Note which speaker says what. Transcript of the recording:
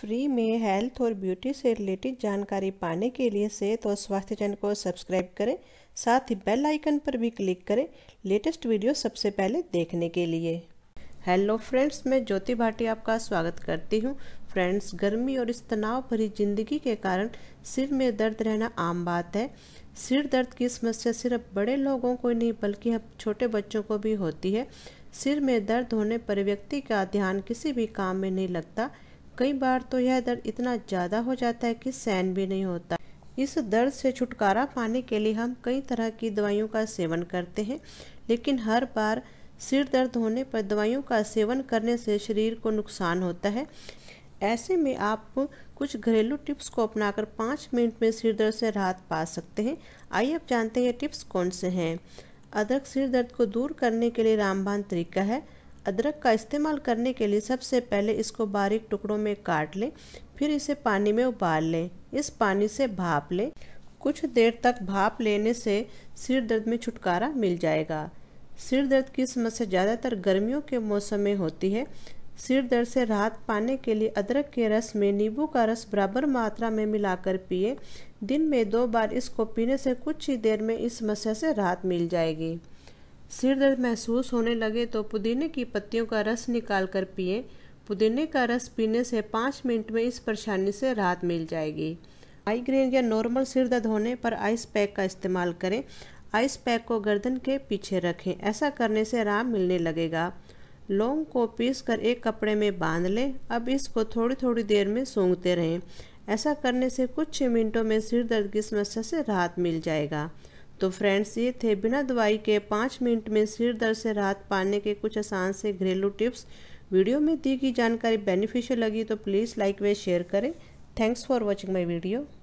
Speaker 1: free में health और beauty से रिलेटेड जानकारी पाने के लिए सेहत तो और स्वास्थ्य चैनल को सब्सक्राइब करें साथ ही बेल आइकन पर भी क्लिक करें लेटेस्ट वीडियो सबसे पहले देखने के लिए हेलो फ्रेंड्स मैं ज्योति भाटी आपका स्वागत करती हूं फ्रेंड्स गर्मी और इस तनाव भरी जिंदगी के कारण सिर में दर्द रहना आम बात है सिर दर्द की समस्या सिर्फ बड़े लोगों को ही नहीं बल्कि अब छोटे बच्चों को भी होती है सिर में दर्द होने पर व्यक्ति का ध्यान किसी भी काम में नहीं लगता कई बार तो यह दर्द इतना ज़्यादा हो जाता है कि सैन भी नहीं होता इस दर्द से छुटकारा पाने के लिए हम कई तरह की दवाइयों का सेवन करते हैं लेकिन हर बार सिर दर्द होने पर दवाइयों का सेवन करने से शरीर को नुकसान होता है ऐसे में आप कुछ घरेलू टिप्स को अपनाकर पाँच मिनट में सिर दर्द से राहत पा सकते हैं आइए आप जानते हैं टिप्स कौन से हैं अदरक सिर दर्द को दूर करने के लिए रामबान तरीका है अदरक का इस्तेमाल करने के लिए सबसे पहले इसको बारीक टुकड़ों में काट लें फिर इसे पानी में उबाल लें इस पानी से भाप लें कुछ देर तक भाप लेने से सिर दर्द में छुटकारा मिल जाएगा सिर दर्द की समस्या ज़्यादातर गर्मियों के मौसम में होती है सिर दर्द से राहत पाने के लिए अदरक के रस में नींबू का रस बराबर मात्रा में मिलाकर पिए दिन में दो बार इसको पीने से कुछ ही देर में इस समस्या से राहत मिल जाएगी सिर दर्द महसूस होने लगे तो पुदीने की पत्तियों का रस निकाल कर पिए पुदीने का रस पीने से पाँच मिनट में इस परेशानी से राहत मिल जाएगी माइग्रेन या नॉर्मल सिर दर्द होने पर आइस पैक का इस्तेमाल करें आइस पैक को गर्दन के पीछे रखें ऐसा करने से आराम मिलने लगेगा लौंग को पीस कर एक कपड़े में बांध लें अब इसको थोड़ी थोड़ी देर में सूंघते रहें ऐसा करने से कुछ मिनटों में सिर दर्द की समस्या से राहत मिल जाएगा तो फ्रेंड्स ये थे बिना दवाई के पाँच मिनट में सिर दर्द से राहत पाने के कुछ आसान से घरेलू टिप्स वीडियो में दी गई जानकारी बेनिफिशियल लगी तो प्लीज़ लाइक व शेयर करें thanks for watching my video